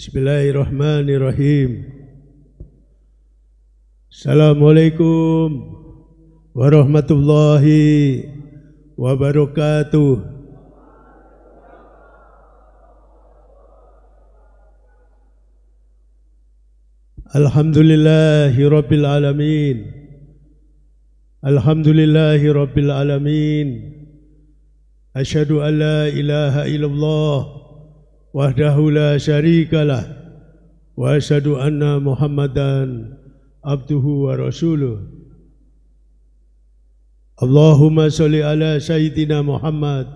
Bismillahirrahmanirrahim. Assalamualaikum warahmatullahi wabarakatuh. Alhamdulillahi rabbil alamin. Alhamdulillahi rabbil alamin. an la ilaha illallah wahdahu la syarikalah wa asyhadu anna muhammadan abduhu wa rasuluh Allahumma salli ala sayyidina Muhammad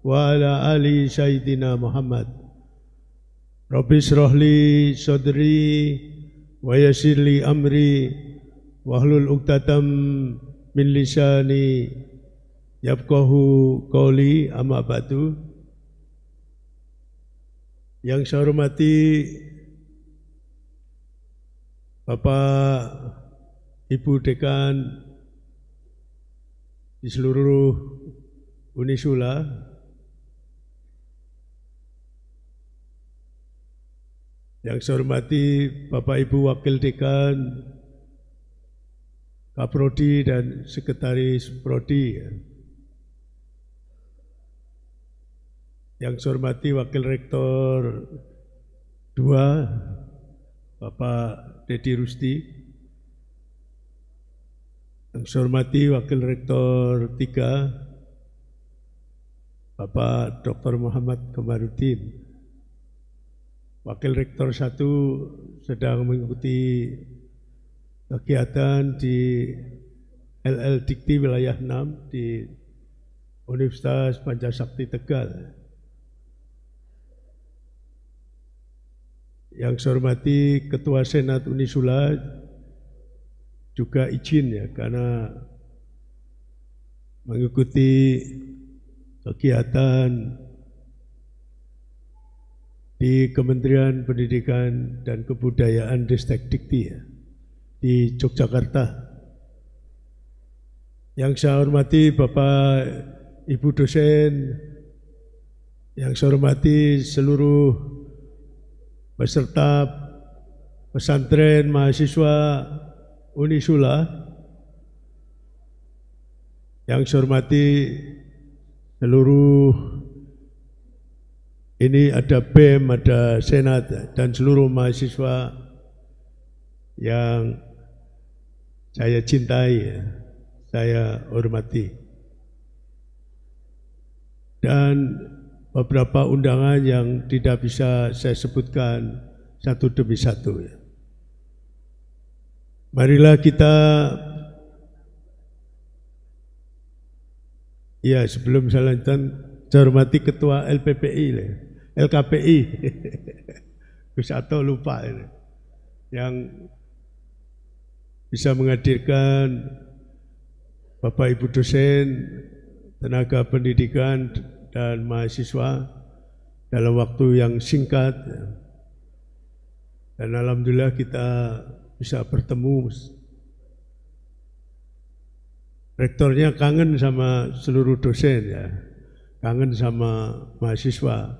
wa ala ali sayyidina Muhammad Rabbi israhli sadri wa amri wa hlul uqdatam min lisani yafqahu qawli yang saya hormati Bapak Ibu Dekan di seluruh Unisula, Yang saya hormati Bapak Ibu Wakil Dekan, Kaprodi dan Sekretaris Prodi. Yang saya hormati Wakil Rektor 2 Bapak Dedi Rusti. Yang saya hormati Wakil Rektor 3 Bapak Dr. Muhammad Kemarudin Wakil Rektor 1 sedang mengikuti kegiatan di LL Dikti wilayah 6 di Universitas Pancasakti Tegal. Yang saya hormati Ketua Senat Unisula juga izin ya karena mengikuti kegiatan di Kementerian Pendidikan dan Kebudayaan Ristek Dikti ya, di Yogyakarta. Yang saya hormati Bapak Ibu dosen, yang saya hormati seluruh beserta pesantren mahasiswa Unisula yang saya hormati seluruh ini ada BEM, ada Senat dan seluruh mahasiswa yang saya cintai, saya hormati. Dan beberapa undangan yang tidak bisa saya sebutkan satu demi satu. Ya. Marilah kita Ya sebelum saya lanjutkan saya hormati Ketua LPPI LKPI Gus atau lupa ini. Ya, yang bisa menghadirkan Bapak Ibu dosen, tenaga pendidikan, dan mahasiswa dalam waktu yang singkat. Ya. Dan alhamdulillah kita bisa bertemu. Rektornya kangen sama seluruh dosen ya, kangen sama mahasiswa,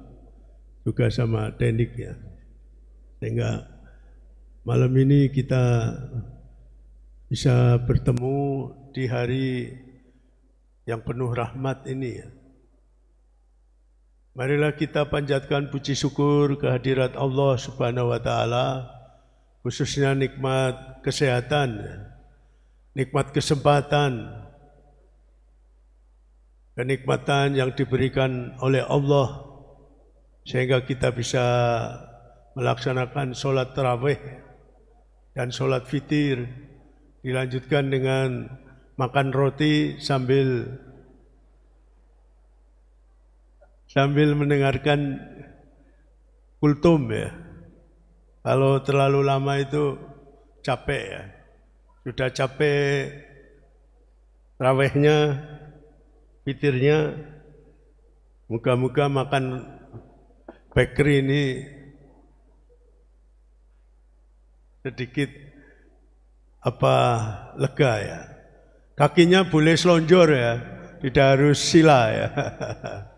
juga sama tekniknya ya. Sehingga malam ini kita bisa bertemu di hari yang penuh rahmat ini ya. Marilah kita panjatkan puji syukur kehadirat Allah Subhanahu wa taala khususnya nikmat kesehatan, nikmat kesempatan, kenikmatan yang diberikan oleh Allah sehingga kita bisa melaksanakan sholat terawih dan sholat fitir dilanjutkan dengan makan roti sambil sambil mendengarkan kultum ya. Kalau terlalu lama itu capek ya. Sudah capek rawehnya, pitirnya. Moga-moga makan bakery ini sedikit apa lega ya. Kakinya boleh selonjor ya, tidak harus sila ya.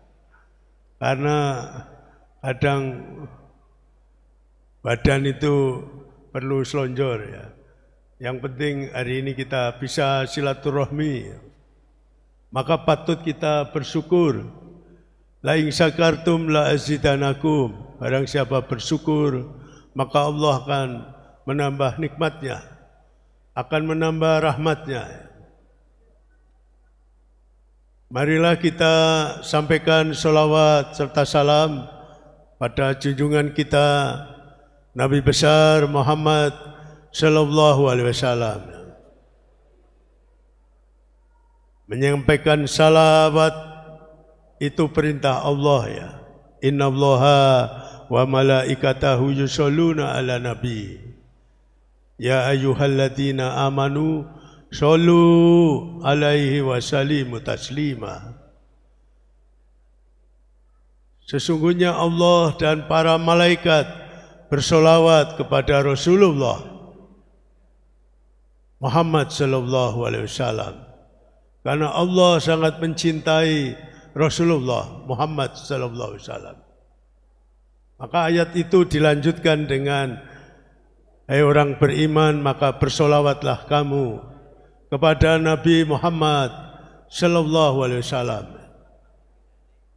Karena kadang badan itu perlu selonjor ya. Yang penting hari ini kita bisa silaturahmi. Maka patut kita bersyukur. La ing syakartum la azidanakum. Barang siapa bersyukur, maka Allah akan menambah nikmatnya. Akan menambah rahmatnya. Marilah kita sampaikan solawat serta salam pada junjungan kita Nabi besar Muhammad Sallallahu Alaihi Wasallam. Menyampaikan salawat itu perintah Allah ya. Inna Allaha wa malaikatahu yusalluna ala nabi. Ya ayyuhalladzina amanu Sallu alaihi wa taslima. Sesungguhnya Allah dan para malaikat bersolawat kepada Rasulullah Muhammad sallallahu alaihi wasallam. Karena Allah sangat mencintai Rasulullah Muhammad sallallahu alaihi wasallam. Maka ayat itu dilanjutkan dengan Hai hey orang beriman maka bersolawatlah kamu kepada Nabi Muhammad Sallallahu Alaihi Wasallam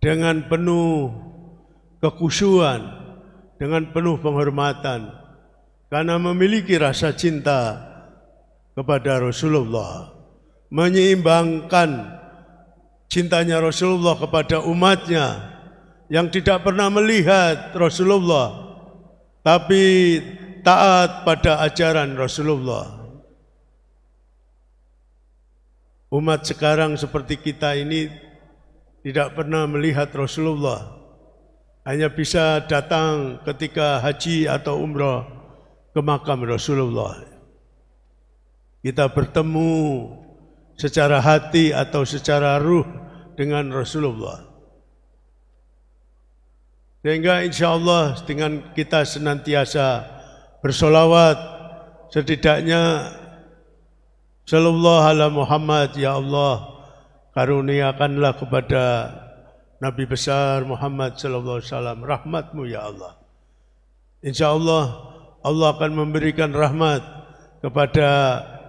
dengan penuh kekusuhan, dengan penuh penghormatan, karena memiliki rasa cinta kepada Rasulullah, menyeimbangkan cintanya Rasulullah kepada umatnya yang tidak pernah melihat Rasulullah, tapi taat pada ajaran Rasulullah Umat sekarang seperti kita ini tidak pernah melihat Rasulullah. Hanya bisa datang ketika haji atau umroh ke makam Rasulullah. Kita bertemu secara hati atau secara ruh dengan Rasulullah. Sehingga insya Allah dengan kita senantiasa bersolawat setidaknya Sallallahu ala Muhammad ya Allah karuniakanlah kepada Nabi besar Muhammad sallallahu alaihi wasallam rahmatmu ya Allah. Insya Allah Allah akan memberikan rahmat kepada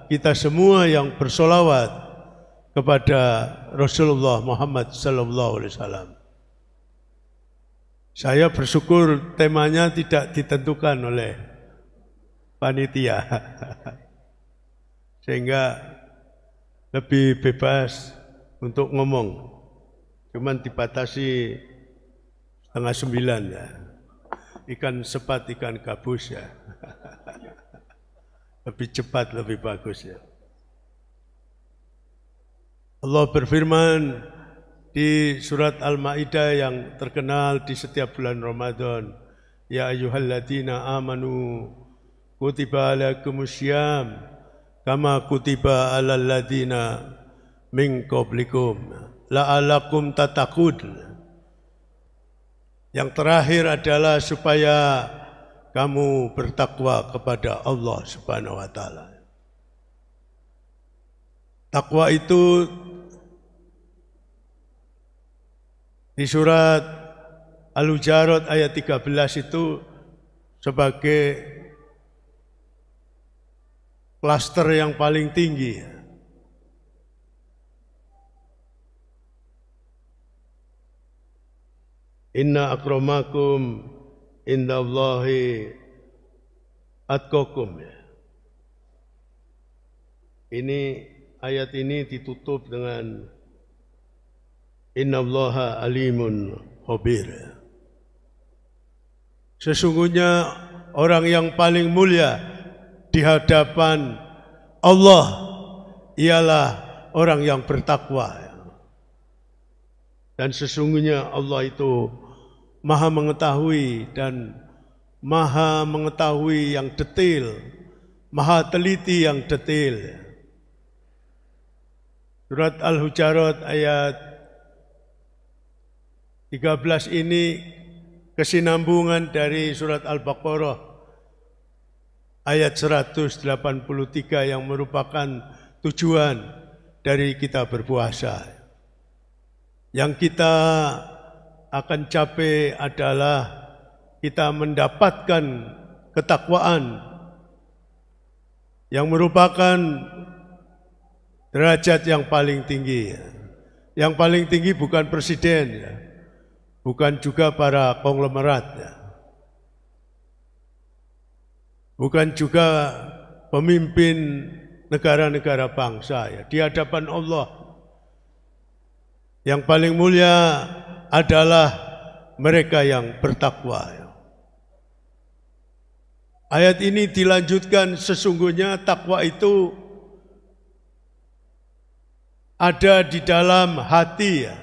kita semua yang bersolawat kepada Rasulullah Muhammad sallallahu alaihi wasallam. Saya bersyukur temanya tidak ditentukan oleh panitia. sehingga lebih bebas untuk ngomong. Cuman dibatasi setengah sembilan ya. Ikan sepat, ikan gabus ya. lebih cepat, lebih bagus ya. Allah berfirman di surat Al-Ma'idah yang terkenal di setiap bulan Ramadan. Ya ayuhalladina amanu kutiba alaikumusyam kama kutiba alal ladina min qablikum la'alakum tatakud yang terakhir adalah supaya kamu bertakwa kepada Allah Subhanahu wa taala. Takwa itu di surat Al-Hujarat ayat 13 itu sebagai klaster yang paling tinggi. Inna akromakum allahi atkokum. Ini ayat ini ditutup dengan Inna allaha alimun hobir. Sesungguhnya orang yang paling mulia di hadapan Allah ialah orang yang bertakwa. Dan sesungguhnya Allah itu maha mengetahui dan maha mengetahui yang detil, maha teliti yang detil. Surat Al-Hujarat ayat 13 ini kesinambungan dari surat Al-Baqarah ayat 183 yang merupakan tujuan dari kita berpuasa. Yang kita akan capai adalah kita mendapatkan ketakwaan yang merupakan derajat yang paling tinggi. Yang paling tinggi bukan presiden, bukan juga para konglomerat bukan juga pemimpin negara-negara bangsa ya di hadapan Allah. Yang paling mulia adalah mereka yang bertakwa. Ya. Ayat ini dilanjutkan sesungguhnya takwa itu ada di dalam hati ya.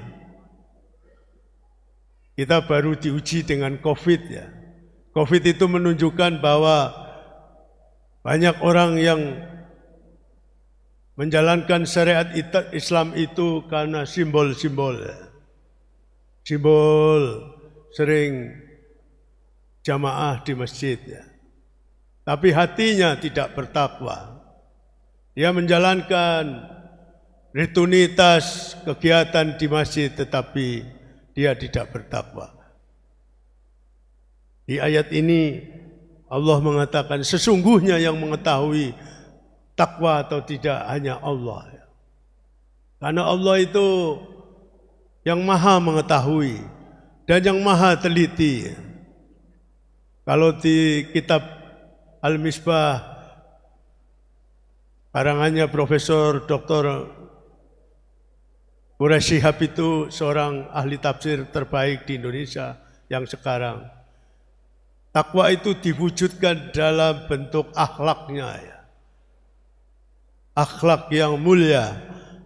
Kita baru diuji dengan Covid ya. Covid itu menunjukkan bahwa banyak orang yang menjalankan syariat Islam itu karena simbol-simbol. Simbol sering jamaah di masjid. Ya. Tapi hatinya tidak bertakwa. Dia menjalankan rutinitas kegiatan di masjid tetapi dia tidak bertakwa. Di ayat ini Allah mengatakan sesungguhnya yang mengetahui takwa atau tidak hanya Allah. Karena Allah itu yang maha mengetahui dan yang maha teliti. Kalau di kitab Al-Misbah karangannya Profesor Dr. Quresh Shihab itu seorang ahli tafsir terbaik di Indonesia yang sekarang. Takwa itu diwujudkan dalam bentuk akhlaknya ya. Akhlak yang mulia,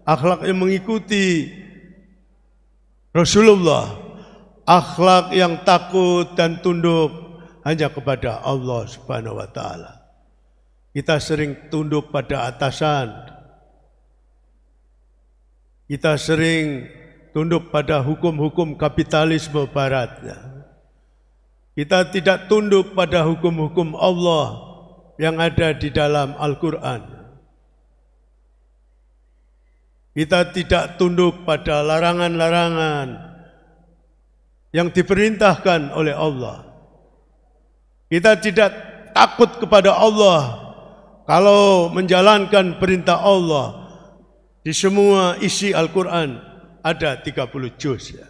akhlak yang mengikuti Rasulullah, akhlak yang takut dan tunduk hanya kepada Allah Subhanahu wa taala. Kita sering tunduk pada atasan. Kita sering tunduk pada hukum-hukum kapitalisme baratnya kita tidak tunduk pada hukum-hukum Allah yang ada di dalam Al-Quran. Kita tidak tunduk pada larangan-larangan yang diperintahkan oleh Allah. Kita tidak takut kepada Allah kalau menjalankan perintah Allah. Di semua isi Al-Quran ada 30 juz. Ya.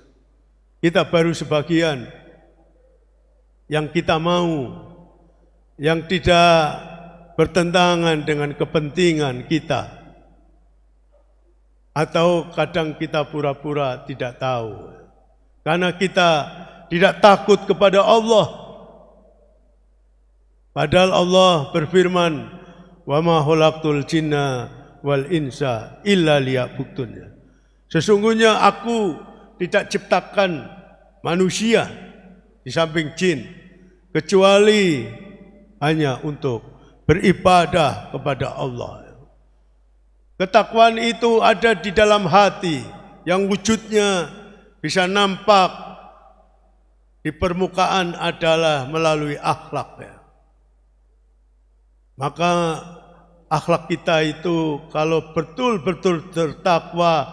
Kita baru sebagian yang kita mau, yang tidak bertentangan dengan kepentingan kita. Atau kadang kita pura-pura tidak tahu. Karena kita tidak takut kepada Allah. Padahal Allah berfirman, "Wa ma khalaqtul jinna wal insa illa liya'budun." Sesungguhnya aku tidak ciptakan manusia di samping jin kecuali hanya untuk beribadah kepada Allah. Ketakwaan itu ada di dalam hati yang wujudnya bisa nampak di permukaan adalah melalui akhlaknya. Maka akhlak kita itu kalau betul-betul tertakwa,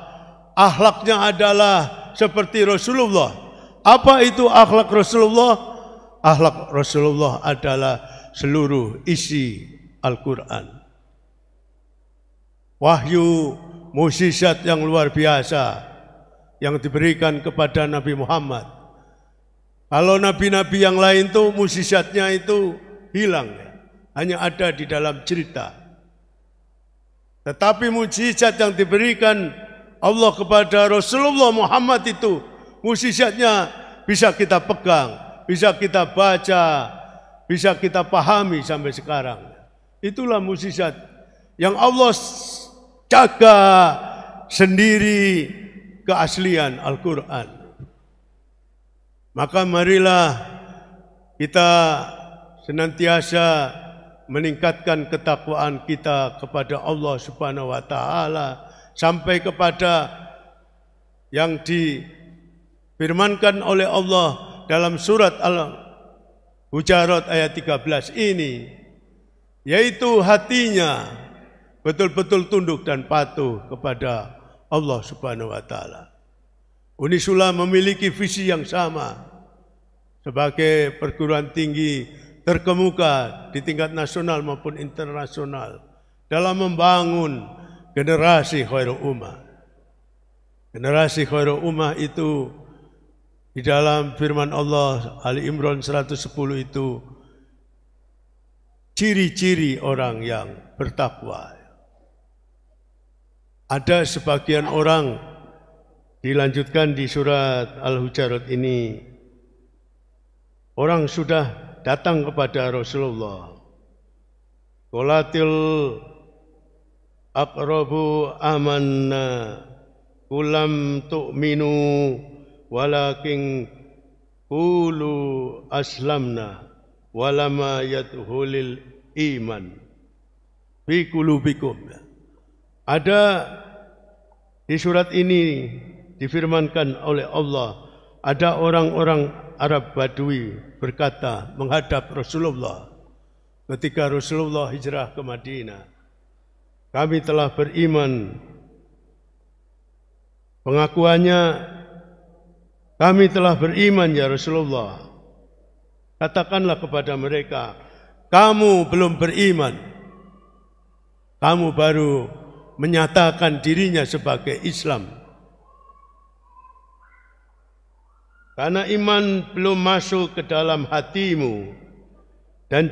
akhlaknya adalah seperti Rasulullah. Apa itu akhlak Rasulullah? Ahlak Rasulullah adalah seluruh isi Al-Quran. Wahyu musisat yang luar biasa yang diberikan kepada Nabi Muhammad. Kalau nabi-nabi yang lain itu musisatnya itu hilang, hanya ada di dalam cerita. Tetapi mujizat yang diberikan Allah kepada Rasulullah Muhammad itu mujizatnya bisa kita pegang, bisa kita baca, bisa kita pahami sampai sekarang. Itulah musisat yang Allah jaga sendiri keaslian Al-Quran. Maka marilah kita senantiasa meningkatkan ketakwaan kita kepada Allah Subhanahu wa taala sampai kepada yang difirmankan oleh Allah dalam surat Al-Hujarat ayat 13 ini yaitu hatinya betul-betul tunduk dan patuh kepada Allah Subhanahu wa taala. Uni memiliki visi yang sama sebagai perguruan tinggi terkemuka di tingkat nasional maupun internasional dalam membangun generasi khairul ummah. Generasi khairul ummah itu di dalam firman Allah Ali Imran 110 itu ciri-ciri orang yang bertakwa. Ada sebagian orang dilanjutkan di surat Al-Hujarat ini orang sudah datang kepada Rasulullah. Kolatil akrobu amanna kulam tu'minu walakin kulu aslamna walama yadhulil iman fi kulubikum ada di surat ini difirmankan oleh Allah ada orang-orang Arab Badui berkata menghadap Rasulullah ketika Rasulullah hijrah ke Madinah kami telah beriman pengakuannya kami telah beriman ya Rasulullah. Katakanlah kepada mereka, kamu belum beriman. Kamu baru menyatakan dirinya sebagai Islam. Karena iman belum masuk ke dalam hatimu. Dan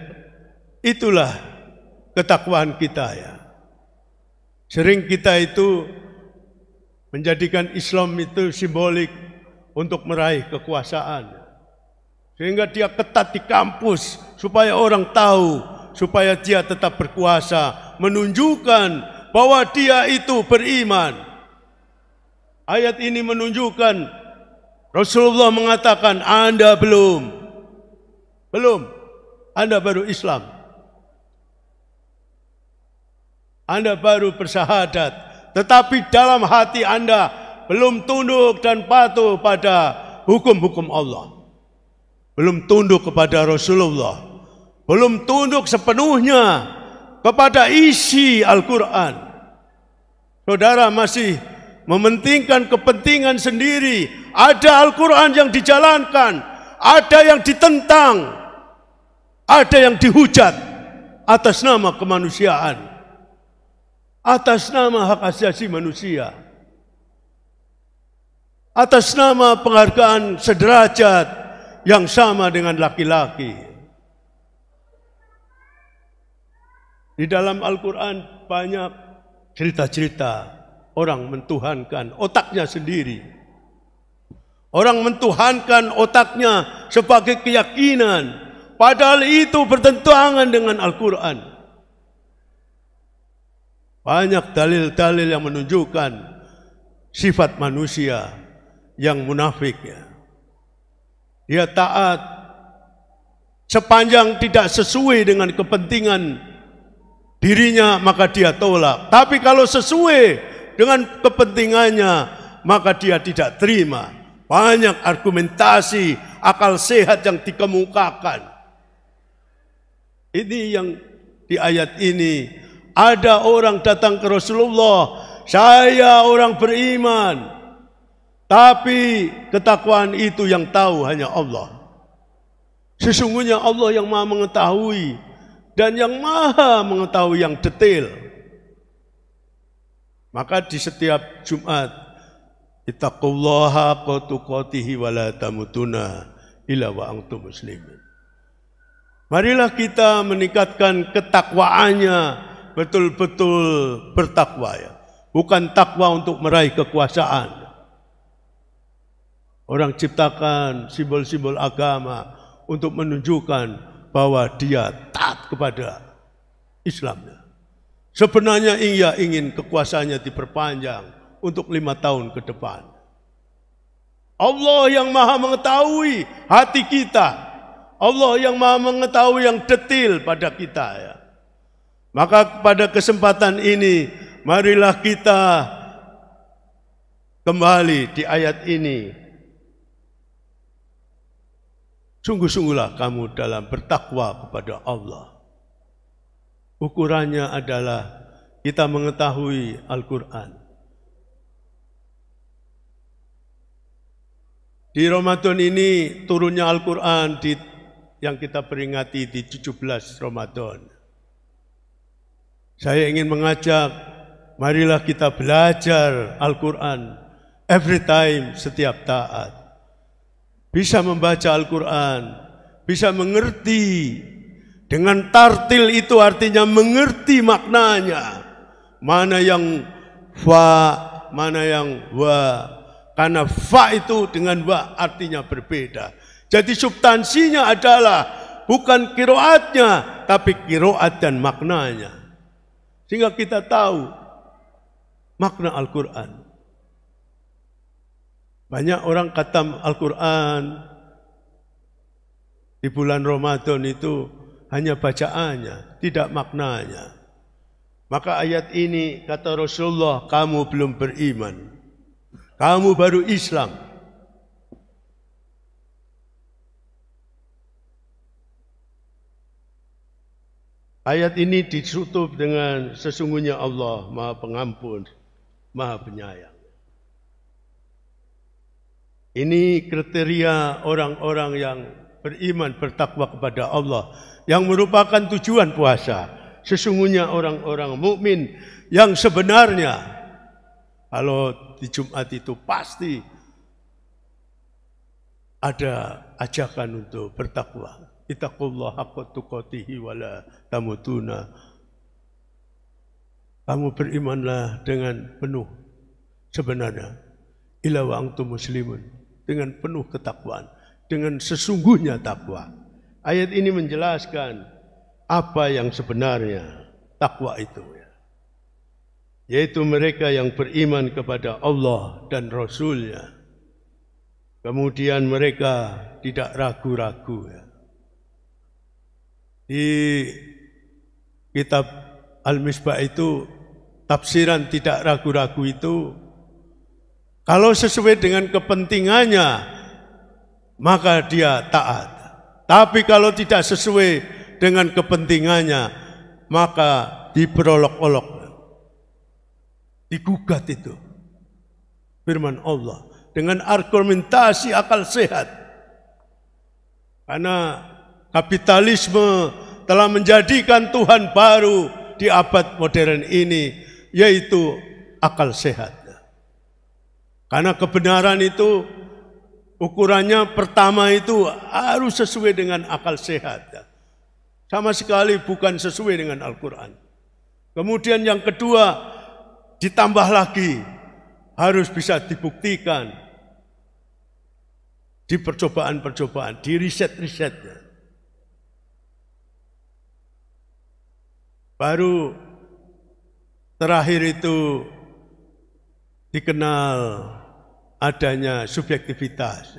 itulah ketakwaan kita ya. Sering kita itu menjadikan Islam itu simbolik untuk meraih kekuasaan. Sehingga dia ketat di kampus supaya orang tahu, supaya dia tetap berkuasa, menunjukkan bahwa dia itu beriman. Ayat ini menunjukkan Rasulullah mengatakan Anda belum belum Anda baru Islam. Anda baru bersahadat, tetapi dalam hati Anda belum tunduk dan patuh pada hukum-hukum Allah. Belum tunduk kepada Rasulullah. Belum tunduk sepenuhnya kepada isi Al-Quran. Saudara masih mementingkan kepentingan sendiri. Ada Al-Quran yang dijalankan, ada yang ditentang, ada yang dihujat atas nama kemanusiaan, atas nama hak asasi manusia atas nama penghargaan sederajat yang sama dengan laki-laki. Di dalam Al-Quran banyak cerita-cerita orang mentuhankan otaknya sendiri. Orang mentuhankan otaknya sebagai keyakinan. Padahal itu bertentangan dengan Al-Quran. Banyak dalil-dalil yang menunjukkan sifat manusia yang munafik. ya. Dia taat sepanjang tidak sesuai dengan kepentingan dirinya maka dia tolak. Tapi kalau sesuai dengan kepentingannya maka dia tidak terima. Banyak argumentasi akal sehat yang dikemukakan. Ini yang di ayat ini ada orang datang ke Rasulullah, saya orang beriman. Tapi ketakwaan itu yang tahu hanya Allah. Sesungguhnya Allah yang maha mengetahui dan yang maha mengetahui yang detail. Maka di setiap Jumat, Ittaqullaha qatuqatihi wa la tamutuna illa wa antum muslimin. Marilah kita meningkatkan ketakwaannya betul-betul bertakwa ya. Bukan takwa untuk meraih kekuasaan Orang ciptakan simbol-simbol agama untuk menunjukkan bahwa dia taat kepada Islamnya. Sebenarnya ia ingin kekuasaannya diperpanjang untuk lima tahun ke depan. Allah yang maha mengetahui hati kita. Allah yang maha mengetahui yang detil pada kita. Ya. Maka pada kesempatan ini, marilah kita kembali di ayat ini Sungguh-sungguhlah kamu dalam bertakwa kepada Allah. Ukurannya adalah kita mengetahui Al-Quran. Di Ramadan ini turunnya Al-Quran yang kita peringati di 17 Ramadan. Saya ingin mengajak, marilah kita belajar Al-Quran every time setiap taat bisa membaca Al-Quran, bisa mengerti. Dengan tartil itu artinya mengerti maknanya. Mana yang fa, mana yang wa. Karena fa itu dengan wa artinya berbeda. Jadi substansinya adalah bukan kiroatnya, tapi kiroat dan maknanya. Sehingga kita tahu makna Al-Quran. Banyak orang kata Al-Quran di bulan Ramadan itu hanya bacaannya, tidak maknanya. Maka ayat ini kata Rasulullah, kamu belum beriman. Kamu baru Islam. Ayat ini ditutup dengan sesungguhnya Allah Maha Pengampun, Maha Penyayang. Ini kriteria orang-orang yang beriman bertakwa kepada Allah yang merupakan tujuan puasa. Sesungguhnya orang-orang mukmin yang sebenarnya kalau di Jumat itu pasti ada ajakan untuk bertakwa. Itaqullah haqqa tuqatihi tamutuna. Kamu berimanlah dengan penuh sebenarnya. Ila wa muslimun dengan penuh ketakwaan, dengan sesungguhnya takwa. Ayat ini menjelaskan apa yang sebenarnya takwa itu. Ya. Yaitu mereka yang beriman kepada Allah dan Rasulnya. Kemudian mereka tidak ragu-ragu. Ya. Di kitab Al-Misbah itu tafsiran tidak ragu-ragu itu kalau sesuai dengan kepentingannya, maka dia taat. Tapi kalau tidak sesuai dengan kepentingannya, maka diperolok-olok. Digugat itu. Firman Allah. Dengan argumentasi akal sehat. Karena kapitalisme telah menjadikan Tuhan baru di abad modern ini, yaitu akal sehat. Karena kebenaran itu ukurannya pertama itu harus sesuai dengan akal sehat. Sama sekali bukan sesuai dengan Al-Quran. Kemudian yang kedua ditambah lagi harus bisa dibuktikan di percobaan-percobaan, di riset-risetnya. Baru terakhir itu dikenal adanya subjektivitas.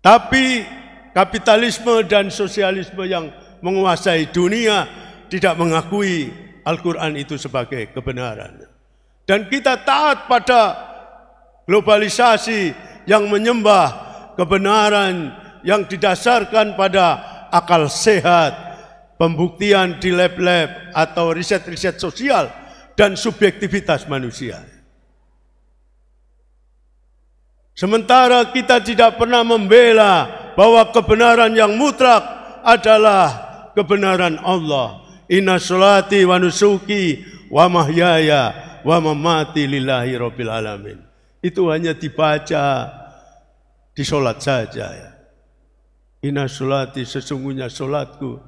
Tapi kapitalisme dan sosialisme yang menguasai dunia tidak mengakui Al-Quran itu sebagai kebenaran. Dan kita taat pada globalisasi yang menyembah kebenaran yang didasarkan pada akal sehat, pembuktian di lab-lab atau riset-riset sosial dan subjektivitas manusia. Sementara kita tidak pernah membela bahwa kebenaran yang mutlak adalah kebenaran Allah. Inna sholati wa nusuki wa mahyaya wa mamati lillahi rabbil alamin. Itu hanya dibaca di sholat saja ya. Inna sholati sesungguhnya sholatku,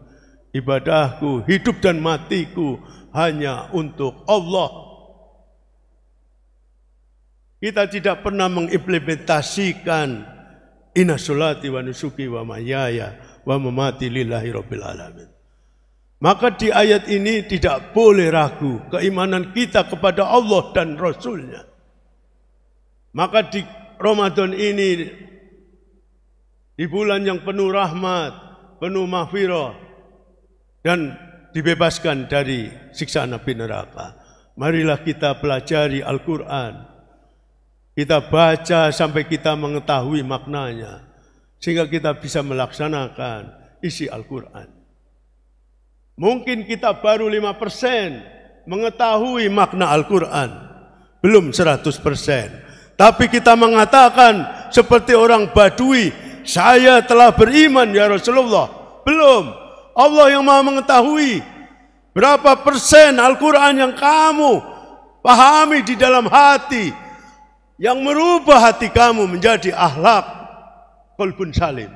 ibadahku, hidup dan matiku hanya untuk Allah kita tidak pernah mengimplementasikan inna solati wa nusuki wa mayaya wa mamati lillahi rabbil alamin. Maka di ayat ini tidak boleh ragu keimanan kita kepada Allah dan Rasulnya. Maka di Ramadan ini, di bulan yang penuh rahmat, penuh mahfirah, dan dibebaskan dari siksaan api neraka. Marilah kita pelajari Al-Quran, kita baca sampai kita mengetahui maknanya. Sehingga kita bisa melaksanakan isi Al-Quran. Mungkin kita baru 5% mengetahui makna Al-Quran. Belum 100%. Tapi kita mengatakan seperti orang badui, saya telah beriman ya Rasulullah. Belum. Allah yang maha mengetahui berapa persen Al-Quran yang kamu pahami di dalam hati yang merubah hati kamu menjadi ahlak kolbun salim.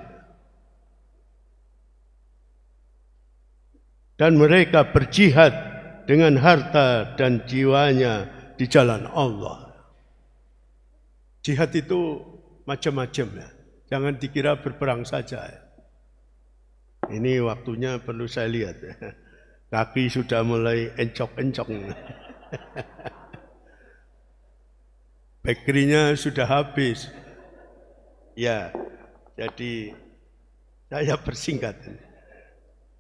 Dan mereka berjihad dengan harta dan jiwanya di jalan Allah. Jihad itu macam-macam ya. Jangan dikira berperang saja ya. Ini waktunya perlu saya lihat ya. Kaki sudah mulai encok-encok. Bakerynya sudah habis. Ya, jadi saya bersingkat.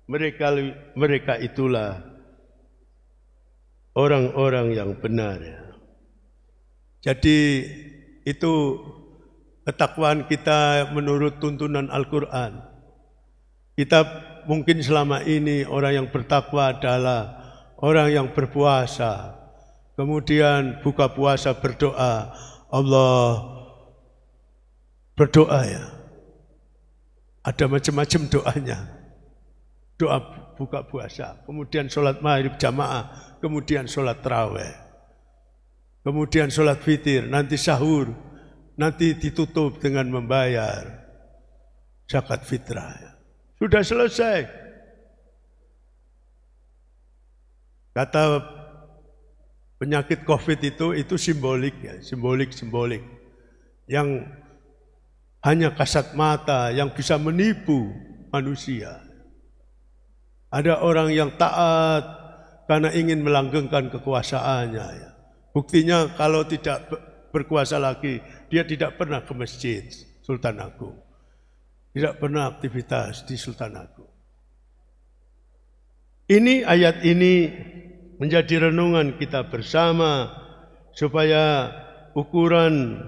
Mereka mereka itulah orang-orang yang benar. Ya. Jadi itu ketakwaan kita menurut tuntunan Al-Quran. Kita mungkin selama ini orang yang bertakwa adalah orang yang berpuasa, Kemudian buka puasa berdoa. Allah berdoa ya. Ada macam-macam doanya. Doa buka puasa, kemudian sholat maghrib jamaah, kemudian sholat terawih, kemudian sholat fitir, nanti sahur, nanti ditutup dengan membayar zakat fitrah. Ya. Sudah selesai. Kata penyakit COVID itu itu simbolik ya, simbolik simbolik. Yang hanya kasat mata yang bisa menipu manusia. Ada orang yang taat karena ingin melanggengkan kekuasaannya. Ya. Buktinya kalau tidak berkuasa lagi, dia tidak pernah ke masjid Sultan Agung. Tidak pernah aktivitas di Sultan Agung. Ini ayat ini menjadi renungan kita bersama supaya ukuran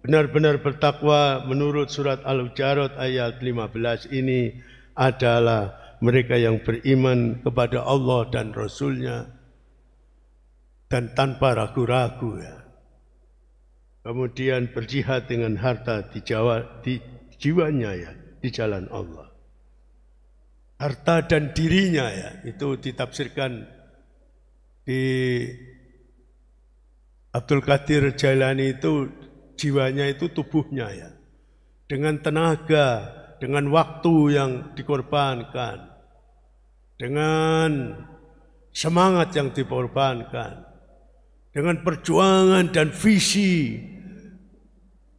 benar-benar bertakwa menurut surat Al-Hujarat ayat 15 ini adalah mereka yang beriman kepada Allah dan Rasulnya dan tanpa ragu-ragu ya. Kemudian berjihad dengan harta di, jawa, di jiwanya ya di jalan Allah. Harta dan dirinya ya itu ditafsirkan di Abdul Qadir Jailani itu jiwanya itu tubuhnya ya. Dengan tenaga, dengan waktu yang dikorbankan. Dengan semangat yang dikorbankan. Dengan perjuangan dan visi.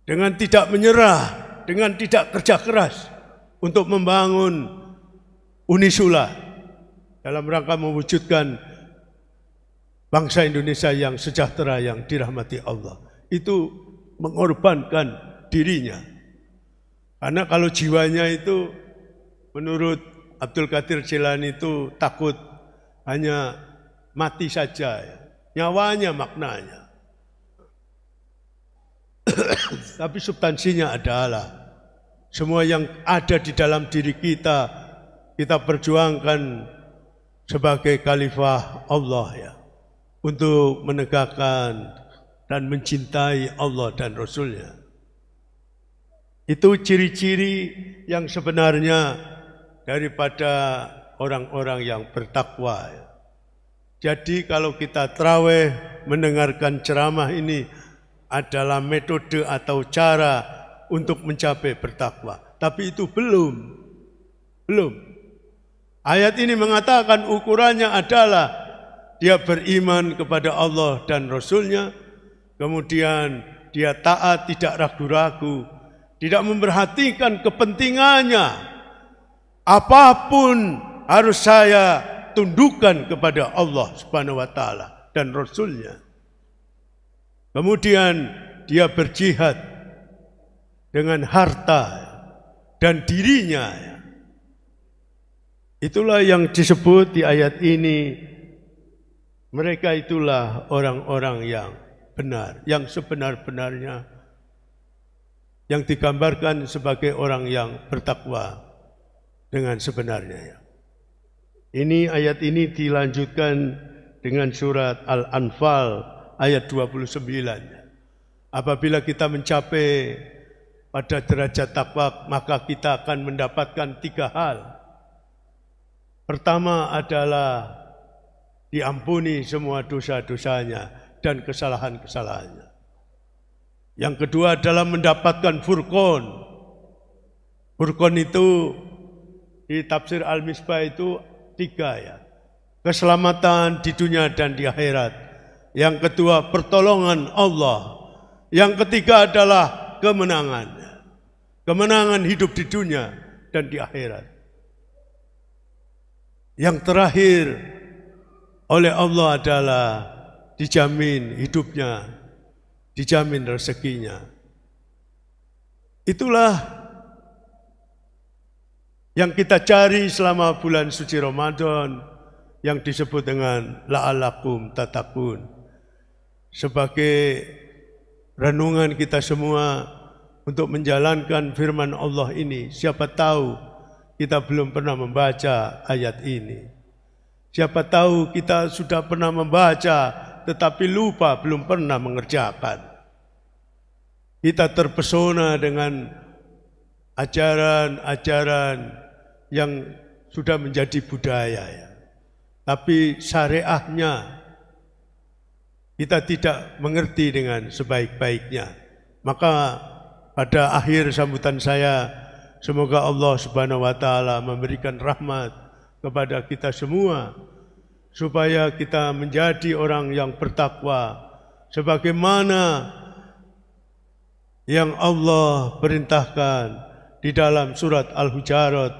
Dengan tidak menyerah, dengan tidak kerja keras untuk membangun Unisula dalam rangka mewujudkan bangsa Indonesia yang sejahtera yang dirahmati Allah itu mengorbankan dirinya. Karena kalau jiwanya itu menurut Abdul Qadir Jilani itu takut hanya mati saja, ya. nyawanya maknanya. Tapi substansinya adalah semua yang ada di dalam diri kita kita perjuangkan sebagai khalifah Allah ya untuk menegakkan dan mencintai Allah dan Rasulnya. Itu ciri-ciri yang sebenarnya daripada orang-orang yang bertakwa. Jadi kalau kita traweh mendengarkan ceramah ini adalah metode atau cara untuk mencapai bertakwa. Tapi itu belum. Belum. Ayat ini mengatakan ukurannya adalah dia beriman kepada Allah dan Rasulnya, kemudian dia taat tidak ragu-ragu, tidak memperhatikan kepentingannya. Apapun harus saya tundukkan kepada Allah Subhanahu wa taala dan Rasulnya. Kemudian dia berjihad dengan harta dan dirinya. Itulah yang disebut di ayat ini mereka itulah orang-orang yang benar, yang sebenar-benarnya yang digambarkan sebagai orang yang bertakwa dengan sebenarnya. Ya. Ini ayat ini dilanjutkan dengan surat Al-Anfal ayat 29. Apabila kita mencapai pada derajat takwa, maka kita akan mendapatkan tiga hal. Pertama adalah diampuni semua dosa-dosanya dan kesalahan-kesalahannya. Yang kedua adalah mendapatkan furqon. Furqon itu di tafsir Al-Misbah itu tiga ya. Keselamatan di dunia dan di akhirat. Yang kedua pertolongan Allah. Yang ketiga adalah kemenangan. Kemenangan hidup di dunia dan di akhirat. Yang terakhir oleh Allah adalah dijamin hidupnya, dijamin rezekinya. Itulah yang kita cari selama bulan suci Ramadan yang disebut dengan la'alakum tatakun. Sebagai renungan kita semua untuk menjalankan firman Allah ini. Siapa tahu kita belum pernah membaca ayat ini. Siapa tahu kita sudah pernah membaca tetapi lupa belum pernah mengerjakan. Kita terpesona dengan ajaran-ajaran yang sudah menjadi budaya ya. Tapi syariahnya kita tidak mengerti dengan sebaik-baiknya. Maka pada akhir sambutan saya semoga Allah Subhanahu wa taala memberikan rahmat kepada kita semua supaya kita menjadi orang yang bertakwa sebagaimana yang Allah perintahkan di dalam surat Al-Hujarat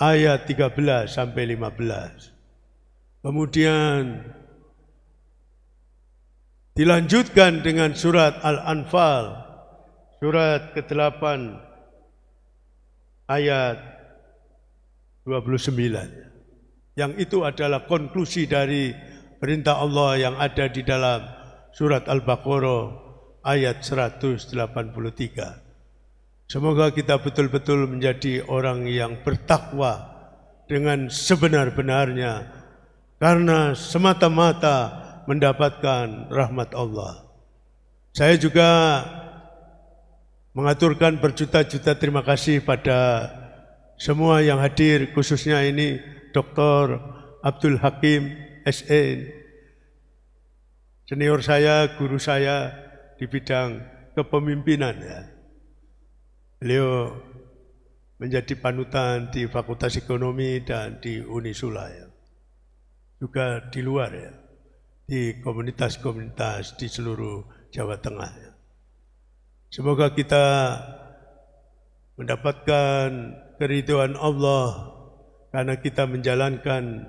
ayat 13 sampai 15. Kemudian dilanjutkan dengan surat Al-Anfal surat ke-8 ayat 29. Yang itu adalah konklusi dari perintah Allah yang ada di dalam surat Al-Baqarah ayat 183. Semoga kita betul-betul menjadi orang yang bertakwa dengan sebenar-benarnya karena semata-mata mendapatkan rahmat Allah. Saya juga mengaturkan berjuta-juta terima kasih pada semua yang hadir khususnya ini Dr. Abdul Hakim SN senior saya, guru saya di bidang kepemimpinan ya. Beliau menjadi panutan di Fakultas Ekonomi dan di Unisula ya. Juga di luar ya, di komunitas-komunitas di seluruh Jawa Tengah ya. Semoga kita mendapatkan keriduan Allah karena kita menjalankan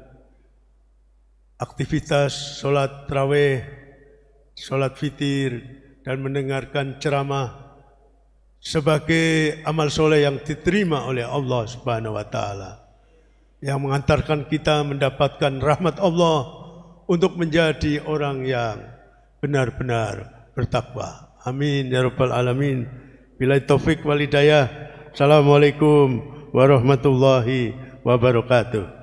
aktivitas sholat terawih, sholat fitir, dan mendengarkan ceramah sebagai amal soleh yang diterima oleh Allah Subhanahu wa taala yang mengantarkan kita mendapatkan rahmat Allah untuk menjadi orang yang benar-benar bertakwa. Amin ya rabbal alamin. Bila taufik wal hidayah. Assalamualaikum warahmatullahi wabarakatuh.